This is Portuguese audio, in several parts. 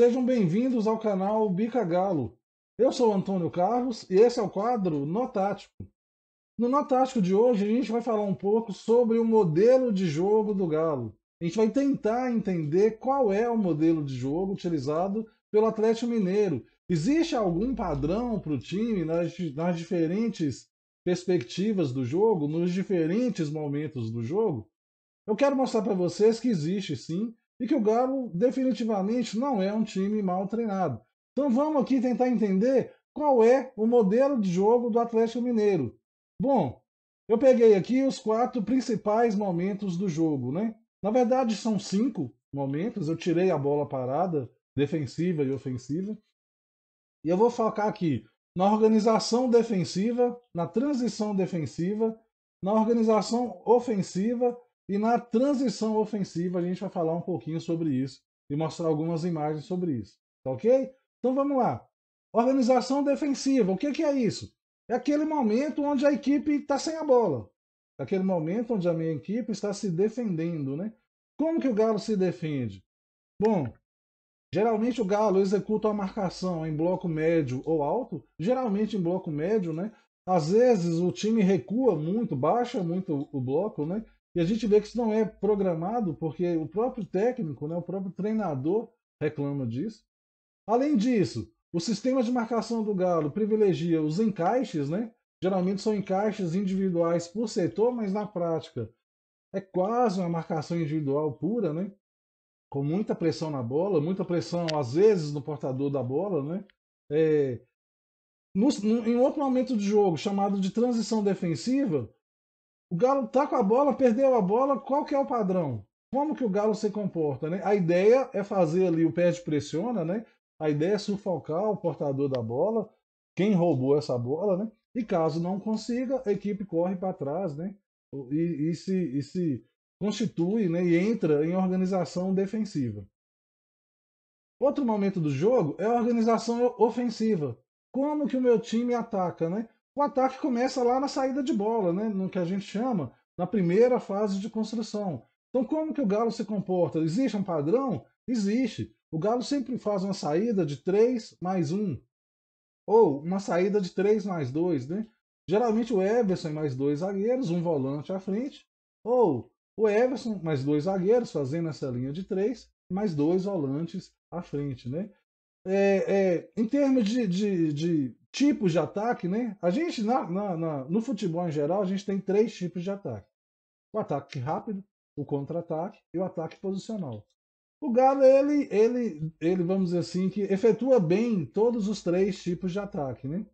Sejam bem-vindos ao canal Bica Galo. Eu sou Antônio Carlos e esse é o quadro No Tático. No No Tático de hoje a gente vai falar um pouco sobre o modelo de jogo do Galo. A gente vai tentar entender qual é o modelo de jogo utilizado pelo Atlético Mineiro. Existe algum padrão para o time nas, nas diferentes perspectivas do jogo, nos diferentes momentos do jogo? Eu quero mostrar para vocês que existe sim e que o Galo definitivamente não é um time mal treinado. Então vamos aqui tentar entender qual é o modelo de jogo do Atlético Mineiro. Bom, eu peguei aqui os quatro principais momentos do jogo, né? Na verdade são cinco momentos, eu tirei a bola parada, defensiva e ofensiva. E eu vou focar aqui na organização defensiva, na transição defensiva, na organização ofensiva e na transição ofensiva a gente vai falar um pouquinho sobre isso e mostrar algumas imagens sobre isso, tá ok? Então vamos lá. Organização defensiva, o que, que é isso? É aquele momento onde a equipe está sem a bola. É aquele momento onde a minha equipe está se defendendo, né? Como que o Galo se defende? Bom, geralmente o Galo executa a marcação em bloco médio ou alto, geralmente em bloco médio, né? Às vezes o time recua muito, baixa muito o bloco, né? E a gente vê que isso não é programado, porque o próprio técnico, né, o próprio treinador reclama disso. Além disso, o sistema de marcação do Galo privilegia os encaixes, né? Geralmente são encaixes individuais por setor, mas na prática é quase uma marcação individual pura, né? Com muita pressão na bola, muita pressão às vezes no portador da bola, né? É... No, no, em outro momento de jogo, chamado de transição defensiva, o Galo tá com a bola, perdeu a bola, qual que é o padrão? Como que o Galo se comporta, né? A ideia é fazer ali o pé de pressiona, né? A ideia é sufocar o portador da bola, quem roubou essa bola, né? E caso não consiga, a equipe corre para trás, né? E, e, se, e se constitui né? e entra em organização defensiva. Outro momento do jogo é a organização ofensiva. Como que o meu time ataca, né? o ataque começa lá na saída de bola, né? no que a gente chama, na primeira fase de construção. Então, como que o Galo se comporta? Existe um padrão? Existe. O Galo sempre faz uma saída de 3 mais 1. Ou uma saída de 3 mais 2, né? Geralmente o Everson mais dois zagueiros, um volante à frente. Ou o Everson mais dois zagueiros, fazendo essa linha de três, mais dois volantes à frente, né? É, é, em termos de, de, de tipos de ataque, né? A gente, na, na, na, no futebol em geral, a gente tem três tipos de ataque: o ataque rápido, o contra-ataque e o ataque posicional. O Galo, ele, ele, ele, vamos dizer assim, que efetua bem todos os três tipos de ataque, né?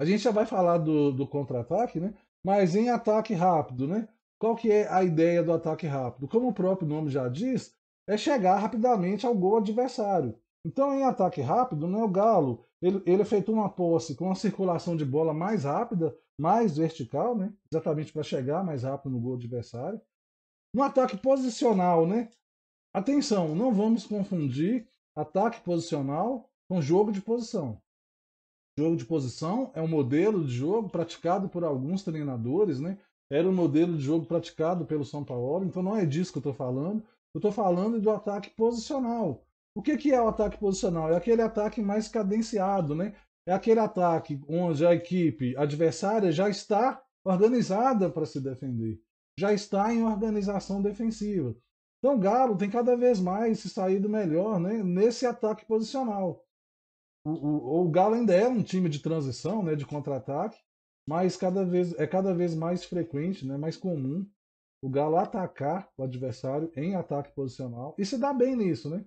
A gente já vai falar do, do contra-ataque, né? Mas em ataque rápido, né? Qual que é a ideia do ataque rápido? Como o próprio nome já diz, é chegar rapidamente ao gol adversário. Então, em ataque rápido, né, o Galo ele, ele efetua uma posse com uma circulação de bola mais rápida, mais vertical, né, exatamente para chegar mais rápido no gol adversário. No ataque posicional, né, atenção, não vamos confundir ataque posicional com jogo de posição. Jogo de posição é um modelo de jogo praticado por alguns treinadores, né? Era um modelo de jogo praticado pelo São Paulo, então não é disso que eu estou falando. Eu estou falando do ataque posicional, o que, que é o ataque posicional? É aquele ataque mais cadenciado, né? É aquele ataque onde a equipe adversária já está organizada para se defender, já está em organização defensiva. Então, Galo tem cada vez mais se saído melhor né, nesse ataque posicional. O, o, o Galo ainda é um time de transição, né, de contra-ataque, mas cada vez, é cada vez mais frequente, né, mais comum o Galo atacar o adversário em ataque posicional e se dá bem nisso, né?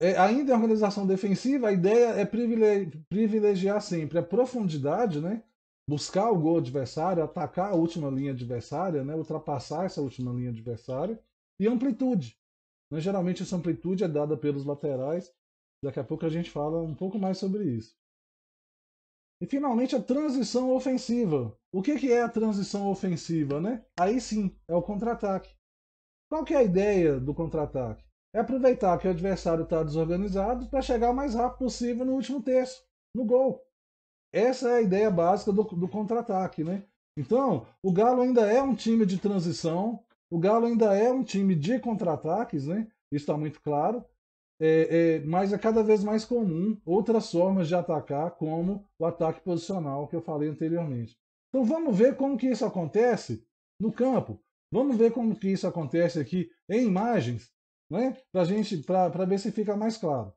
é, ainda em organização defensiva, a ideia é privilegiar sempre a profundidade, né? buscar o gol adversário, atacar a última linha adversária, né? ultrapassar essa última linha adversária, e amplitude. Né? Geralmente essa amplitude é dada pelos laterais, daqui a pouco a gente fala um pouco mais sobre isso. E finalmente a transição ofensiva. O que, que é a transição ofensiva? Né? Aí sim, é o contra-ataque. Qual que é a ideia do contra-ataque? é aproveitar que o adversário está desorganizado para chegar o mais rápido possível no último terço, no gol. Essa é a ideia básica do, do contra-ataque, né? Então, o Galo ainda é um time de transição, o Galo ainda é um time de contra-ataques, né? Isso está muito claro. É, é, mas é cada vez mais comum outras formas de atacar, como o ataque posicional que eu falei anteriormente. Então vamos ver como que isso acontece no campo. Vamos ver como que isso acontece aqui em imagens né? Para gente, para ver se fica mais claro.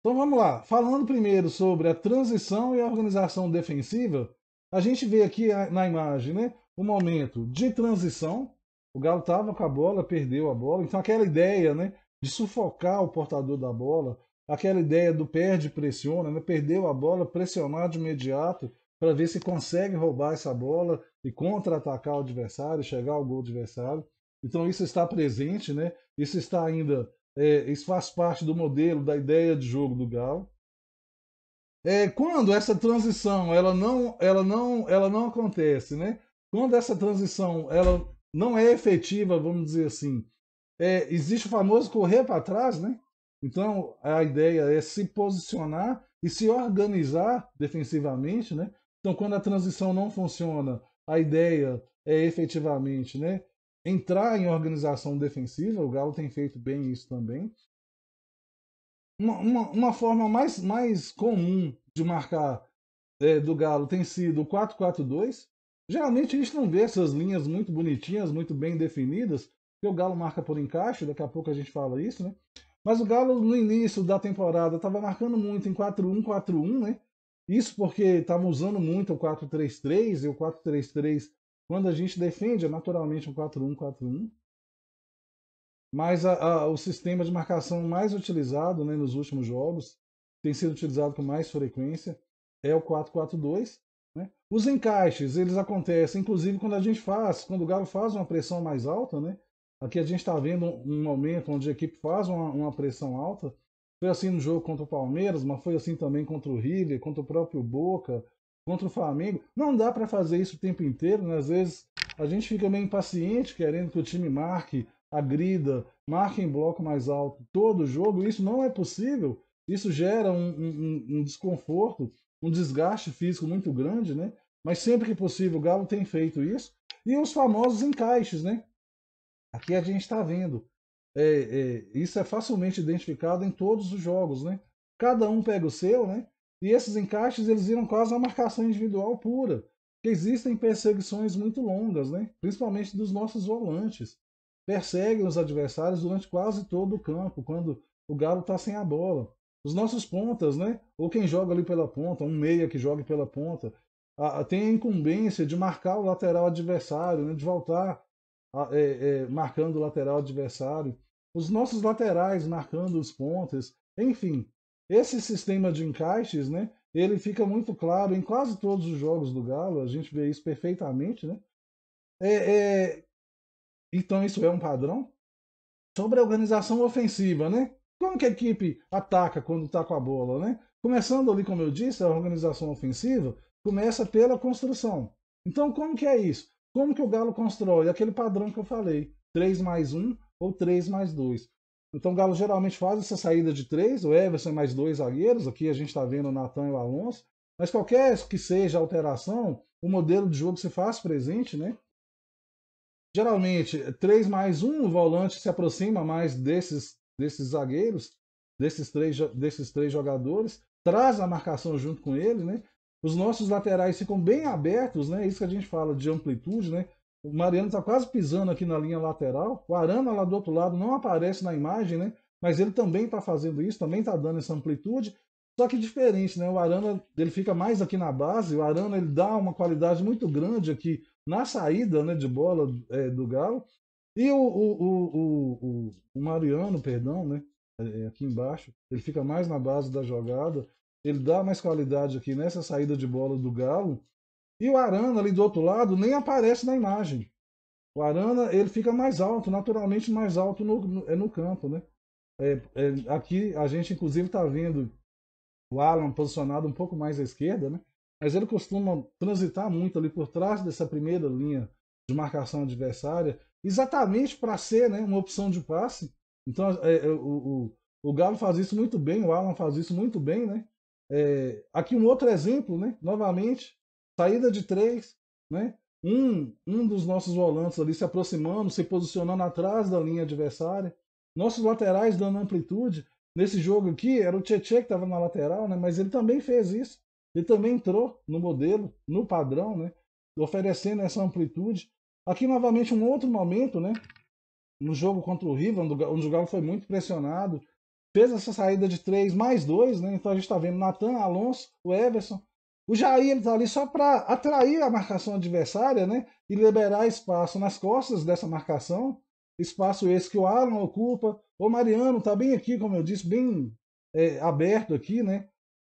Então vamos lá. Falando primeiro sobre a transição e a organização defensiva, a gente vê aqui na imagem, né? O momento de transição. O Galo estava com a bola, perdeu a bola. Então aquela ideia, né? De sufocar o portador da bola, aquela ideia do perde pressiona, né? Perdeu a bola, pressionar de imediato para ver se consegue roubar essa bola e contra-atacar o adversário, chegar ao gol do adversário. Então isso está presente, né? Isso está ainda, é, isso faz parte do modelo, da ideia de jogo do Galo. É, quando essa transição ela não, ela não, ela não acontece, né? Quando essa transição ela não é efetiva, vamos dizer assim, é, existe o famoso correr para trás, né? Então a ideia é se posicionar e se organizar defensivamente, né? Então quando a transição não funciona, a ideia é efetivamente, né? entrar em organização defensiva, o Galo tem feito bem isso também. Uma, uma, uma forma mais, mais comum de marcar é, do Galo tem sido o 4-4-2. Geralmente a gente não vê essas linhas muito bonitinhas, muito bem definidas, que o Galo marca por encaixe, daqui a pouco a gente fala isso, né? Mas o Galo no início da temporada estava marcando muito em 4-1, 4-1, né? Isso porque estava usando muito o 4-3-3 e o 4-3-3 quando a gente defende, é naturalmente um 4-1-4-1. Mas a, a, o sistema de marcação mais utilizado né, nos últimos jogos, tem sido utilizado com mais frequência, é o 4-4-2. Né? Os encaixes, eles acontecem, inclusive quando a gente faz, quando o Galo faz uma pressão mais alta, né? Aqui a gente está vendo um momento onde a equipe faz uma, uma, pressão alta. Foi assim no jogo contra o Palmeiras, mas foi assim também contra o River, contra o próprio Boca, contra o Flamengo. Não dá para fazer isso o tempo inteiro, né? às vezes a gente fica meio impaciente querendo que o time marque, agrida, marque em bloco mais alto todo jogo. Isso não é possível. Isso gera um, um, um desconforto, um desgaste físico muito grande, né? Mas sempre que possível o Galo tem feito isso. E os famosos encaixes, né? Aqui a gente está vendo. É, é, isso é facilmente identificado em todos os jogos, né? Cada um pega o seu, né? E esses encaixes eles viram quase uma marcação individual pura, que existem perseguições muito longas, né? principalmente dos nossos volantes. Perseguem os adversários durante quase todo o campo, quando o Galo está sem a bola. Os nossos pontas, né? ou quem joga ali pela ponta, um meia que joga pela ponta, a, tem a incumbência de marcar o lateral adversário, né? de voltar a, é, é, marcando o lateral adversário. Os nossos laterais marcando os pontas. Enfim, esse sistema de encaixes, né, ele fica muito claro em quase todos os jogos do Galo, a gente vê isso perfeitamente, né? É, é... Então isso é um padrão? Sobre a organização ofensiva, né? Como que a equipe ataca quando está com a bola, né? Começando ali, como eu disse, a organização ofensiva começa pela construção. Então como que é isso? Como que o Galo constrói? Aquele padrão que eu falei, 3 mais 1 ou 3 mais 2. Então o Galo geralmente faz essa saída de três, o Everson mais dois zagueiros, aqui a gente está vendo o Natan e o Alonso, mas qualquer que seja a alteração, o modelo de jogo se faz presente, né? Geralmente, três mais um, o volante se aproxima mais desses, desses zagueiros, desses três, desses três jogadores, traz a marcação junto com ele, né? Os nossos laterais ficam bem abertos, né? Isso que a gente fala de amplitude, né? O Mariano está quase pisando aqui na linha lateral. O Arana lá do outro lado não aparece na imagem, né? Mas ele também está fazendo isso, também está dando essa amplitude. Só que diferente, né? O Arana ele fica mais aqui na base. O Arana ele dá uma qualidade muito grande aqui na saída, né, de bola é, do Galo. E o, o, o, o, Mariano, perdão, né? É, é, aqui embaixo, ele fica mais na base da jogada. Ele dá mais qualidade aqui nessa saída de bola do Galo. E o Arana ali do outro lado nem aparece na imagem. O Arana ele fica mais alto, naturalmente mais alto no, no, é no campo, né? É, é, aqui a gente inclusive está vendo o Alan posicionado um pouco mais à esquerda, né? Mas ele costuma transitar muito ali por trás dessa primeira linha de marcação adversária, exatamente para ser né, uma opção de passe. Então é, é, o, o, o, Galo faz isso muito bem, o Alan faz isso muito bem, né? É, aqui um outro exemplo, né? Novamente saída de três, né? um, um dos nossos volantes ali se aproximando, se posicionando atrás da linha adversária, nossos laterais dando amplitude. Nesse jogo aqui, era o Tietchan que estava na lateral, né? mas ele também fez isso. Ele também entrou no modelo, no padrão, né? oferecendo essa amplitude. Aqui, novamente, um outro momento, né? no jogo contra o River, onde o Galo foi muito pressionado, fez essa saída de três mais dois, né? então a gente está vendo Nathan, Alonso, o Everson, o Jair está ali só para atrair a marcação adversária né, e liberar espaço nas costas dessa marcação. Espaço esse que o Alan ocupa. O Mariano está bem aqui, como eu disse, bem é, aberto aqui, né?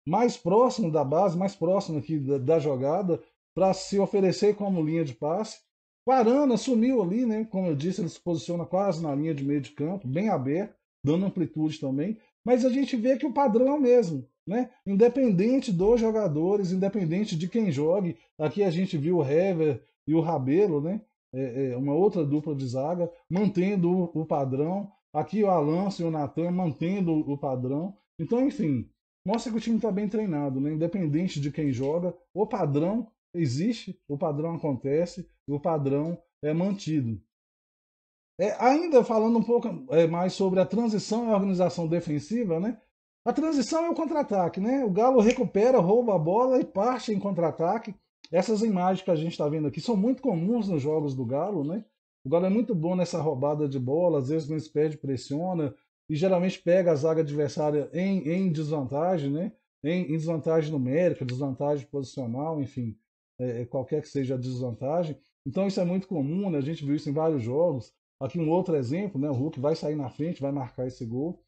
mais próximo da base, mais próximo aqui da, da jogada, para se oferecer como linha de passe. O Arana sumiu ali, né? Como eu disse, ele se posiciona quase na linha de meio de campo, bem aberto, dando amplitude também. Mas a gente vê que o padrão é o mesmo. Né? Independente dos jogadores, independente de quem jogue. Aqui a gente viu o Hever e o Rabelo, né? É, é uma outra dupla de zaga, mantendo o, o padrão. Aqui o Alonso e o Natan mantendo o padrão. Então, enfim, mostra que o time está bem treinado, né? independente de quem joga. O padrão existe, o padrão acontece, o padrão é mantido. É, ainda falando um pouco é, mais sobre a transição e a organização defensiva, né? A transição é o contra-ataque, né? O Galo recupera, rouba a bola e parte em contra-ataque. Essas imagens que a gente está vendo aqui são muito comuns nos jogos do Galo, né? O Galo é muito bom nessa roubada de bola, às vezes não se perde, pressiona e geralmente pega a zaga adversária em, em desvantagem, né? Em, em, desvantagem numérica, desvantagem posicional, enfim, é, é, qualquer que seja a desvantagem. Então isso é muito comum, né? A gente viu isso em vários jogos. Aqui um outro exemplo, né? O Hulk vai sair na frente, vai marcar esse gol.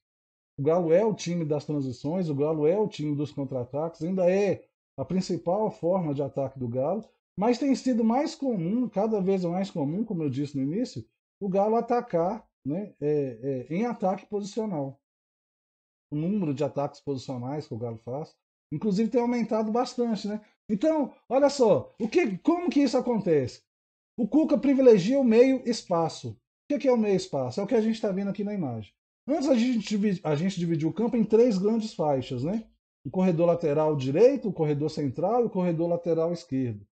O Galo é o time das transições, o Galo é o time dos contra-ataques, ainda é a principal forma de ataque do Galo, mas tem sido mais comum, cada vez mais comum, como eu disse no início, o Galo atacar né, é, é, em ataque posicional. O número de ataques posicionais que o Galo faz, inclusive, tem aumentado bastante. Né? Então, olha só, o que, como que isso acontece? O Cuca privilegia o meio espaço. O que é o meio espaço? É o que a gente está vendo aqui na imagem. Antes a gente, a gente dividiu o campo em três grandes faixas, né? O corredor lateral direito, o corredor central e o corredor lateral esquerdo.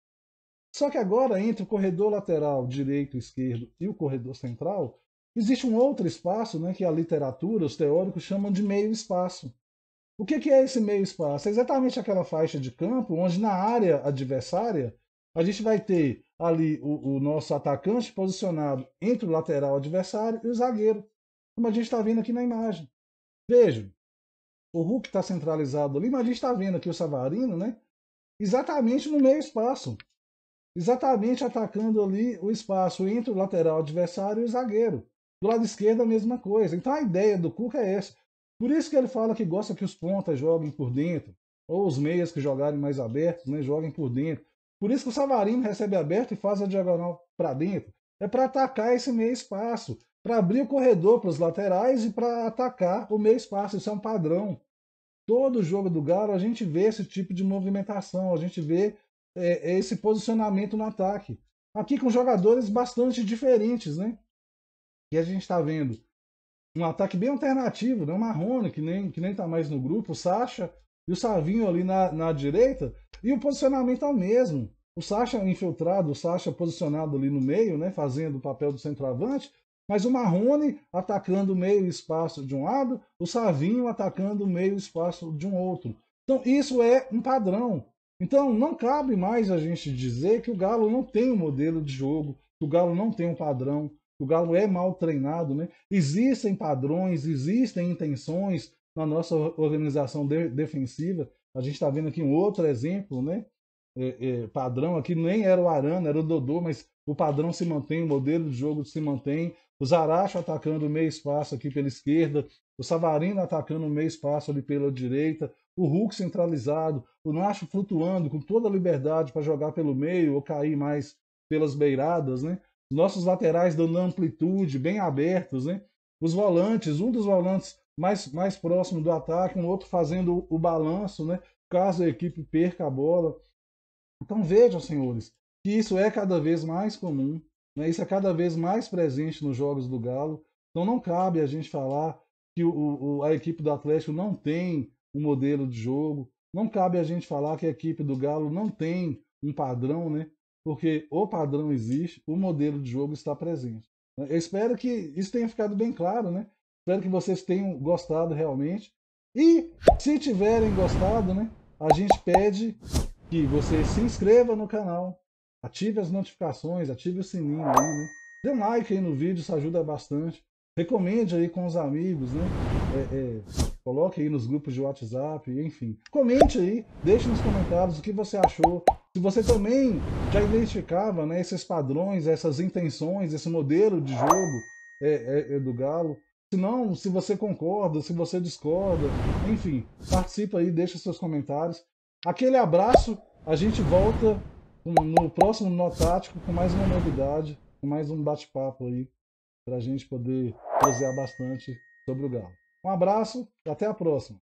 Só que agora, entre o corredor lateral direito, esquerdo e o corredor central, existe um outro espaço né, que a literatura, os teóricos chamam de meio espaço. O que, que é esse meio espaço? É exatamente aquela faixa de campo onde, na área adversária, a gente vai ter ali o, o nosso atacante posicionado entre o lateral adversário e o zagueiro como a gente está vendo aqui na imagem. Vejam, o Hulk está centralizado ali, mas a gente está vendo aqui o Savarino, né? Exatamente no meio espaço. Exatamente atacando ali o espaço entre o lateral adversário e o zagueiro. Do lado esquerdo, a mesma coisa. Então a ideia do Cuca é essa. Por isso que ele fala que gosta que os pontas joguem por dentro, ou os meias que jogarem mais abertos, né, joguem por dentro. Por isso que o Savarino recebe aberto e faz a diagonal para dentro. É para atacar esse meio espaço para abrir o corredor para os laterais e para atacar o meio espaço. Isso é um padrão. Todo jogo do Galo a gente vê esse tipo de movimentação, a gente vê é, é esse posicionamento no ataque. Aqui com jogadores bastante diferentes, né? e a gente está vendo um ataque bem alternativo, né? O Marrone, que nem, que nem tá mais no grupo, o Sacha e o Savinho ali na, na direita, e o posicionamento é o mesmo. O Sacha é infiltrado, o Sacha posicionado ali no meio, né? Fazendo o papel do centroavante, mas o Marrone atacando meio espaço de um lado, o Savinho atacando meio espaço de um outro. Então isso é um padrão. Então não cabe mais a gente dizer que o Galo não tem um modelo de jogo, que o Galo não tem um padrão, que o Galo é mal treinado. Né? Existem padrões, existem intenções na nossa organização de defensiva. A gente está vendo aqui um outro exemplo, né? É, é, padrão aqui, nem era o Arana, era o Dodô, mas o padrão se mantém, o modelo de jogo se mantém, o Zaracho atacando o meio espaço aqui pela esquerda, o Savarino atacando o meio espaço ali pela direita, o Hulk centralizado, o Nacho flutuando com toda a liberdade para jogar pelo meio ou cair mais pelas beiradas, né? nossos laterais dando amplitude, bem abertos, né? Os volantes, um dos volantes mais, mais próximo do ataque, um outro fazendo o balanço, né? Caso a equipe perca a bola. Então vejam, senhores, que isso é cada vez mais comum. Né? Isso é cada vez mais presente nos jogos do Galo. Então não cabe a gente falar que o, o, a equipe do Atlético não tem um modelo de jogo, não cabe a gente falar que a equipe do Galo não tem um padrão, né? Porque o padrão existe, o modelo de jogo está presente. Né? Eu espero que isso tenha ficado bem claro, né? Espero que vocês tenham gostado realmente. E se tiverem gostado, né? A gente pede que você se inscreva no canal, Ative as notificações, ative o sininho aí, né? Dê um like aí no vídeo, isso ajuda bastante. Recomende aí com os amigos, né? É, é, coloque aí nos grupos de WhatsApp, enfim. Comente aí, deixe nos comentários o que você achou. Se você também já identificava né, esses padrões, essas intenções, esse modelo de jogo é, é, é do Galo. Se não, se você concorda, se você discorda, enfim, participa aí, deixa seus comentários. Aquele abraço, a gente volta no próximo nó tático com mais uma novidade, com mais um bate-papo aí, para a gente poder pesquisar bastante sobre o Galo. Um abraço e até a próxima.